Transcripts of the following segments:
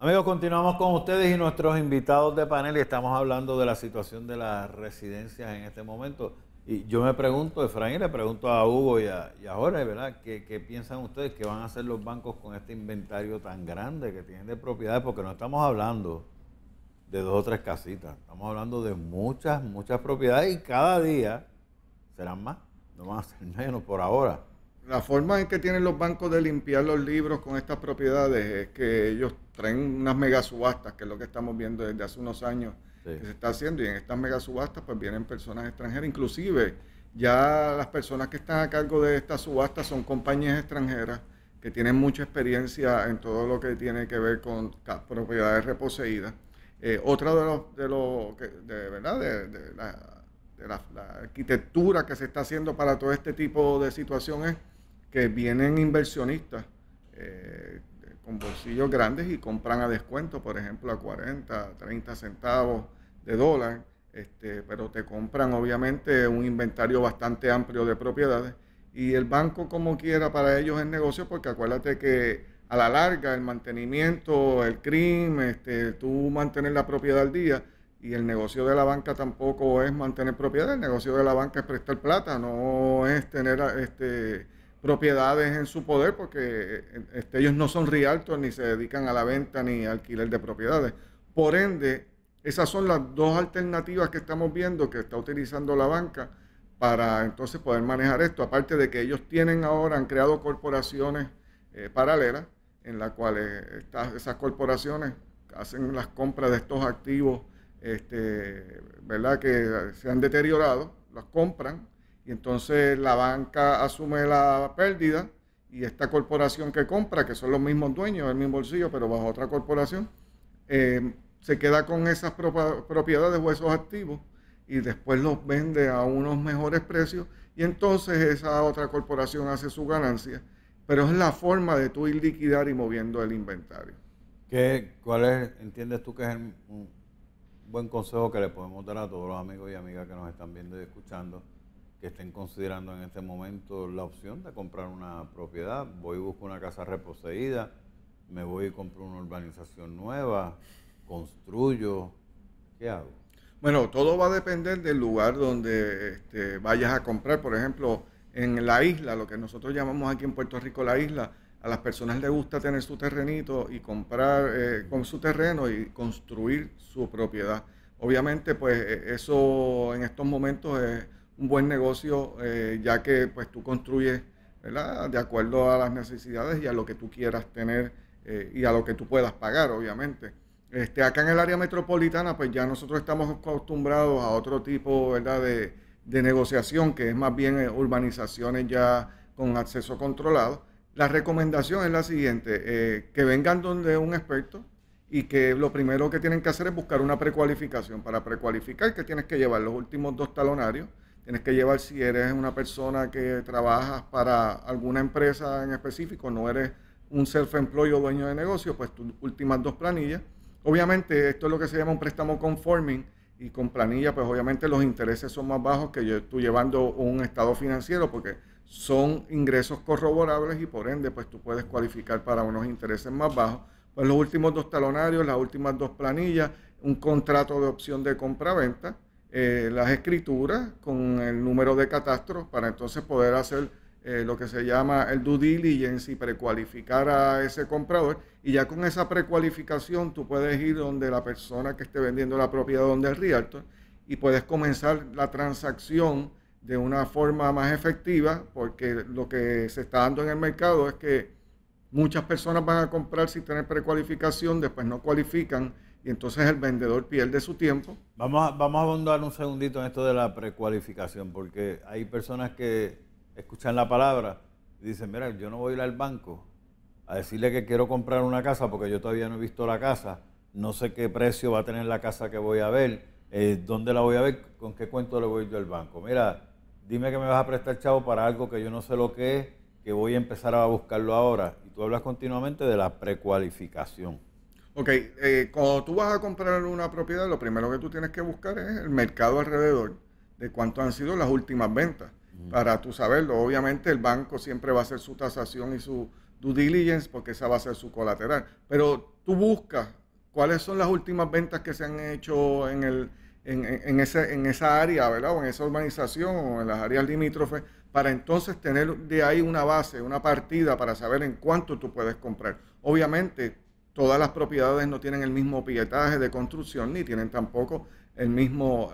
Amigos, continuamos con ustedes y nuestros invitados de panel y estamos hablando de la situación de las residencias en este momento. Y yo me pregunto, Efraín, le pregunto a Hugo y a, y Jorge, ¿verdad? ¿Qué, piensan ustedes que van a hacer los bancos con este inventario tan grande que tienen de propiedades? Porque no estamos hablando de dos o tres casitas, estamos hablando de muchas, muchas propiedades y cada día serán más, no van a ser menos por ahora la forma en que tienen los bancos de limpiar los libros con estas propiedades es que ellos traen unas mega subastas, que es lo que estamos viendo desde hace unos años que se está haciendo, y en estas mega subastas pues vienen personas extranjeras, inclusive ya las personas que están a cargo de estas subastas son compañías extranjeras que tienen mucha experiencia en todo lo que tiene que ver con propiedades reposeídas. Eh, otra de los de lo de, ¿verdad? de, la, de la, arquitectura que se está haciendo para todo este tipo de situaciones que vienen inversionistas eh, con bolsillos grandes y compran a descuento, por ejemplo, a 40, 30 centavos de dólar, este, pero te compran obviamente un inventario bastante amplio de propiedades y el banco como quiera para ellos es negocio porque acuérdate que a la larga el mantenimiento, el crimen, este, tú mantener la propiedad al día y el negocio de la banca tampoco es mantener propiedad, el negocio de la banca es prestar plata, no es tener este, propiedades en su poder porque eh, este, ellos no son realtors ni se dedican a la venta ni alquiler de propiedades. Por ende, esas son las dos alternativas que estamos viendo que está utilizando la banca para entonces poder manejar esto. Aparte de que ellos tienen ahora, han creado corporaciones eh, paralelas en las cuales estas, esas corporaciones hacen las compras de estos activos este, ¿verdad? que se han deteriorado, las compran y entonces la banca asume la pérdida y esta corporación que compra, que son los mismos dueños el mismo bolsillo, pero bajo otra corporación, eh, se queda con esas propiedades o esos activos y después los vende a unos mejores precios y entonces esa otra corporación hace su ganancia. Pero es la forma de tú ir liquidar y moviendo el inventario. ¿Cuál es, entiendes tú que es un buen consejo que le podemos dar a todos los amigos y amigas que nos están viendo y escuchando? que estén considerando en este momento la opción de comprar una propiedad. Voy y busco una casa reposeída, me voy y compro una urbanización nueva, construyo. ¿Qué hago? Bueno, todo va a depender del lugar donde este, vayas a comprar. Por ejemplo, en la isla, lo que nosotros llamamos aquí en Puerto Rico la isla, a las personas les gusta tener su terrenito y comprar eh, con su terreno y construir su propiedad. Obviamente, pues e, eso en estos momentos es un buen negocio, eh, ya que pues tú construyes de acuerdo a las necesidades y a lo que tú quieras tener eh, y a lo que tú puedas pagar, obviamente. Este, acá en el área metropolitana, pues ya nosotros estamos acostumbrados a otro tipo De, negociación, que es más bien eh, urbanizaciones ya con acceso controlado. La recomendación es la siguiente, que vengan donde un experto, y que lo primero que tienen que hacer es buscar una precualificación. Para precualificar, que tienes que llevar los últimos dos talonarios tienes que llevar si eres una persona que trabajas para alguna empresa en específico, no eres un self-employed o dueño de negocio, pues tus últimas dos planillas. Obviamente, esto es lo que se llama un préstamo conforming y con planilla, pues obviamente los intereses son más bajos que tú llevando un estado financiero porque son ingresos corroborables y por ende, pues tú puedes cualificar para unos intereses más bajos. Pues los últimos dos talonarios, las últimas dos planillas, un contrato de opción de compra-venta eh, las escrituras con el número de catastro para entonces poder hacer eh, lo que se llama el due diligence y precualificar a ese comprador. Y ya con esa precualificación tú puedes ir donde la persona que esté vendiendo la propiedad, donde el realtor, y puedes comenzar la transacción de una forma más efectiva, porque lo que se está dando en el mercado es que muchas personas van a comprar sin tener precualificación, después no cualifican y entonces el vendedor pierde su tiempo. Vamos a, vamos a abundar un segundito en esto de la precualificación, porque hay personas que escuchan la palabra y dicen, mira, yo no voy a ir al banco a decirle que quiero comprar una casa porque yo todavía no he visto la casa, no sé qué precio va a tener la casa que voy a ver, eh, dónde la voy a ver, con qué cuento le voy yo al banco. Mira, dime que me vas a prestar chavo para algo que yo no sé lo que es, que voy a empezar a buscarlo ahora. Y tú hablas continuamente de la precualificación. Ok, eh, cuando tú vas a comprar una propiedad, lo primero que tú tienes que buscar es el mercado alrededor de cuánto han sido las últimas ventas. Para tú saberlo, obviamente el banco siempre va a hacer su tasación y su due diligence porque esa va a ser su colateral. Pero tú buscas cuáles son las últimas ventas que se han hecho en, el, en, ese, en esa área, ¿verdad? O en esa urbanización o en las áreas limítrofes, para entonces tener de ahí una base, una partida para saber en cuánto tú puedes comprar. Obviamente todas las propiedades no tienen el mismo pietaje de construcción ni tienen tampoco el mismo,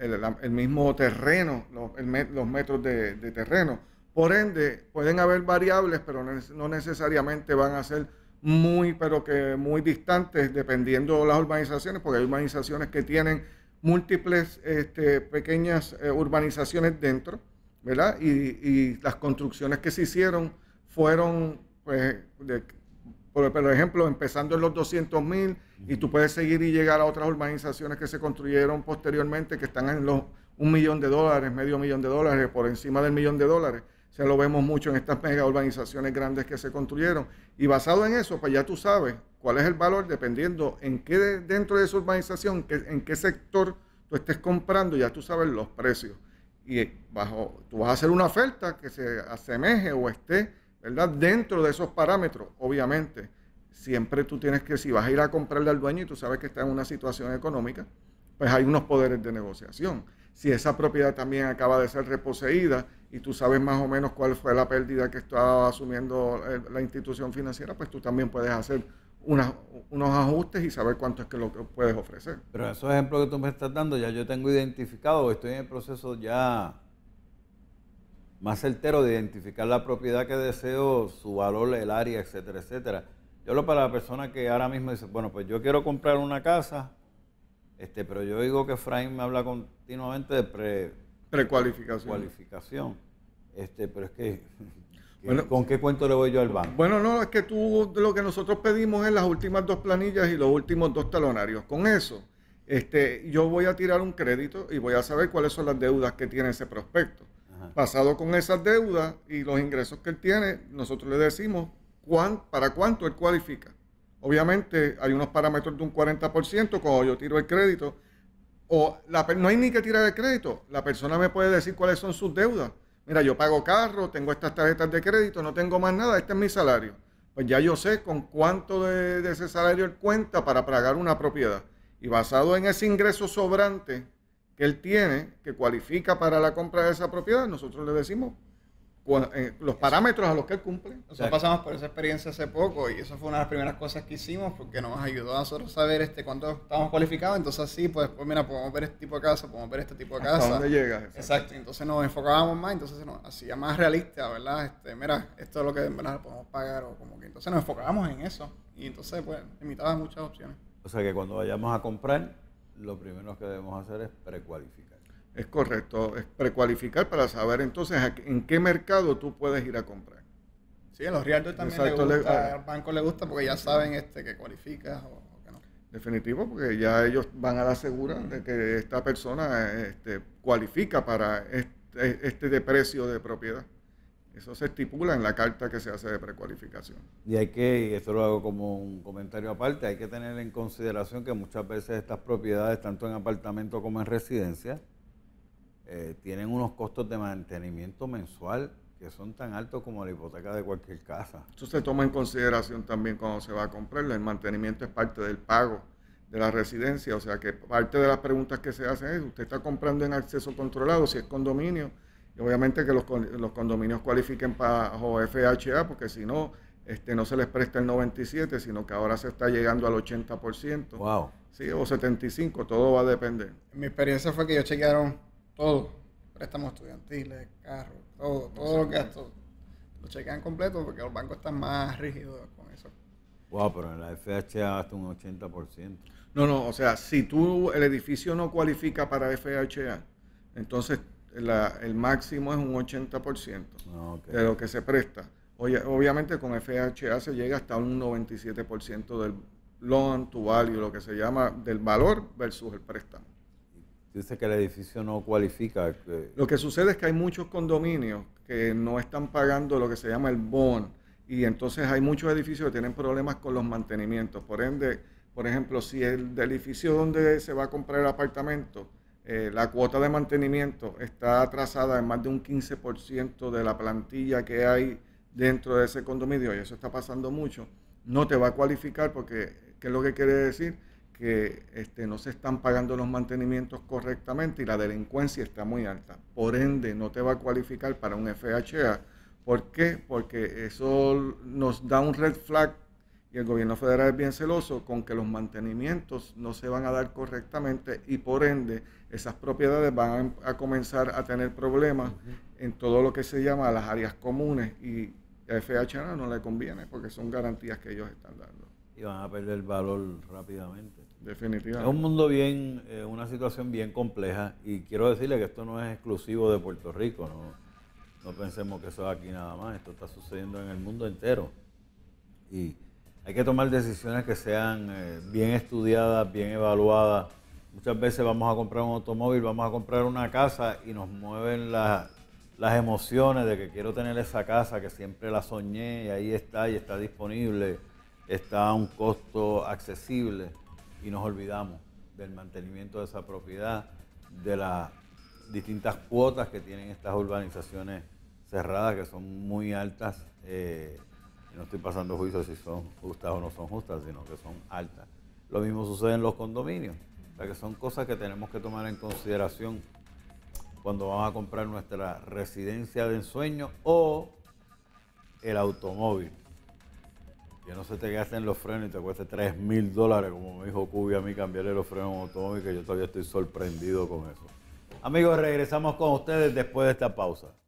el, mismo terreno, los, metros de, terreno. Por ende, pueden haber variables, pero no necesariamente van a ser muy, pero que muy distantes, dependiendo de las urbanizaciones, porque hay urbanizaciones que tienen múltiples este, pequeñas eh, urbanizaciones dentro, ¿verdad? Y, y, las construcciones que se hicieron fueron pues, de, por, por ejemplo, empezando en los 200 mil y tú puedes seguir y llegar a otras urbanizaciones que se construyeron posteriormente que están en los un millón de dólares, medio millón de dólares, por encima del millón de dólares. Se lo vemos mucho en estas mega urbanizaciones grandes que se construyeron. Y basado en eso, pues ya tú sabes cuál es el valor dependiendo en qué dentro de esa urbanización, en qué sector tú estés comprando, ya tú sabes los precios. Y eh, bajo, tú vas a hacer una oferta que se asemeje o esté ¿verdad? Dentro de esos parámetros, obviamente, siempre tú tienes que, si vas a ir a comprarle al dueño y tú sabes que está en una situación económica, pues hay unos poderes de negociación. Si esa propiedad también acaba de ser reposeída y tú sabes más o menos cuál fue la pérdida que estaba asumiendo eh, la institución financiera, pues tú también puedes hacer unos ajustes y saber cuánto es que lo que puedes ofrecer. Pero esos ejemplos que tú me estás dando ya yo tengo identificado, estoy en el proceso ya más certero de identificar la propiedad que deseo, su valor, el área, etcétera, etcétera. Yo lo para la persona que ahora mismo dice, bueno, pues yo quiero comprar una casa, este, pero yo digo que Frank me habla continuamente de pre, precualificación. Cualificación. Este, pero es que, ¿con qué cuento le voy yo al banco? Bueno, no, es que tú lo que nosotros pedimos es las últimas dos planillas y los últimos dos talonarios. Con eso, este, yo voy a tirar un crédito y voy a saber cuáles son las deudas que tiene ese prospecto. Basado con esas deudas y los ingresos que él tiene, nosotros le decimos para cuánto él cualifica. Obviamente hay unos parámetros de un 40% cuando yo tiro el crédito. O la, no hay ni que tirar el crédito. La persona me puede decir cuáles son sus deudas. Mira, yo pago carro, tengo estas tarjetas de crédito, no tengo más nada, este es mi salario. Pues ya yo sé con cuánto de ese salario él cuenta para pagar una propiedad. Y basado en ese ingreso sobrante que él tiene, que cualifica para la compra de esa propiedad, nosotros le decimos eh, los parámetros a los que él cumple. Nosotros pasamos por esa experiencia hace poco y eso fue una de las primeras cosas que hicimos porque nos ayudó a nosotros saber este cuánto estamos cualificados. Entonces, así, pues después, pues, mira, podemos ver este tipo de casa, podemos ver este tipo de casa. dónde llega? Exacto. Entonces nos enfocábamos más, entonces nos hacía más realista, ¿verdad? Este, mira, esto es lo que podemos pagar o como que. Entonces nos enfocábamos en eso y entonces, pues, limitaba muchas opciones. O sea que cuando vayamos a comprar, lo primero que debemos hacer es precualificar. Es correcto, es precualificar para saber entonces en qué mercado tú puedes ir a comprar. Sí, a los realtors también le gusta, ah. al banco le gusta porque ya saben este que cualificas o, que no. Definitivo, porque ya ellos van a la segura de que esta persona este, cualifica para este, este de precio de propiedad. Eso se estipula en la carta que se hace de precualificación. Y hay que, y esto lo hago como un comentario aparte, hay que tener en consideración que muchas veces estas propiedades, tanto en apartamento como en residencia, eh, tienen unos costos de mantenimiento mensual que son tan altos como la hipoteca de cualquier casa. Eso se toma en consideración también cuando se va a comprarla. El mantenimiento es parte del pago de la residencia, o sea que parte de las preguntas que se hacen es, ¿usted está comprando en acceso controlado? Si es condominio, obviamente que los, condominios cualifiquen bajo FHA, porque si no, este, no se les presta el 97, sino que ahora se está llegando al 80%. Wow. Sí, o 75, todo va a depender. Mi experiencia fue que ellos chequearon todo, préstamos estudiantiles, carros, todo, lo que gastó. Lo chequean completo porque los bancos están más rígidos con eso. Wow, pero en la FHA hasta un 80%. No, no, o sea, si tú, el edificio no cualifica para FHA, entonces el máximo es un 80% ah, de lo que se presta. obviamente con FHA se llega hasta un 97% del loan to value, lo que se llama del valor versus el préstamo. Dice que el edificio no cualifica. Lo que sucede es que hay muchos condominios que no están pagando lo que se llama el bond y entonces hay muchos edificios que tienen problemas con los mantenimientos. Por ende, por ejemplo, si el edificio donde se va a comprar el apartamento eh, la cuota de mantenimiento está atrasada en más de un 15% de la plantilla que hay dentro de ese condominio, y eso está pasando mucho, no te va a cualificar porque, ¿qué es lo que quiere decir? Que este, no se están pagando los mantenimientos correctamente y la delincuencia está muy alta. Por ende, no te va a cualificar para un FHA. ¿Por qué? Porque eso nos da un red flag y el gobierno federal es bien celoso con que los mantenimientos no se van a dar correctamente y por ende esas propiedades van a, em, comenzar a tener problemas en todo lo que se llama las áreas comunes y a FHA no le conviene porque son garantías que ellos están dando. Y van a perder valor rápidamente. Definitivamente. Es un mundo bien, eh, una situación bien compleja y quiero decirle que esto no es exclusivo de Puerto Rico, no, no pensemos que eso es aquí nada más, esto está sucediendo en el mundo entero. Y hay que tomar decisiones que sean eh, bien estudiadas, bien evaluadas. Muchas veces vamos a comprar un automóvil, vamos a comprar una casa y nos mueven las emociones de que quiero tener esa casa que siempre la soñé y ahí está y está disponible, está a un costo accesible y nos olvidamos del mantenimiento de esa propiedad, de las distintas cuotas que tienen estas urbanizaciones cerradas que son muy altas. Eh, no estoy pasando juicios si son justas o no son justas, sino que son altas. Lo mismo sucede en los condominios, o sea que son cosas que tenemos que tomar en consideración cuando vamos a comprar nuestra residencia de ensueño o el automóvil. Que no sé te gasten los frenos y te cueste 3 mil dólares, como me dijo Cubi a mí, cambiarle los frenos a un automóvil, que yo todavía estoy sorprendido con eso. Amigos, regresamos con ustedes después de esta pausa.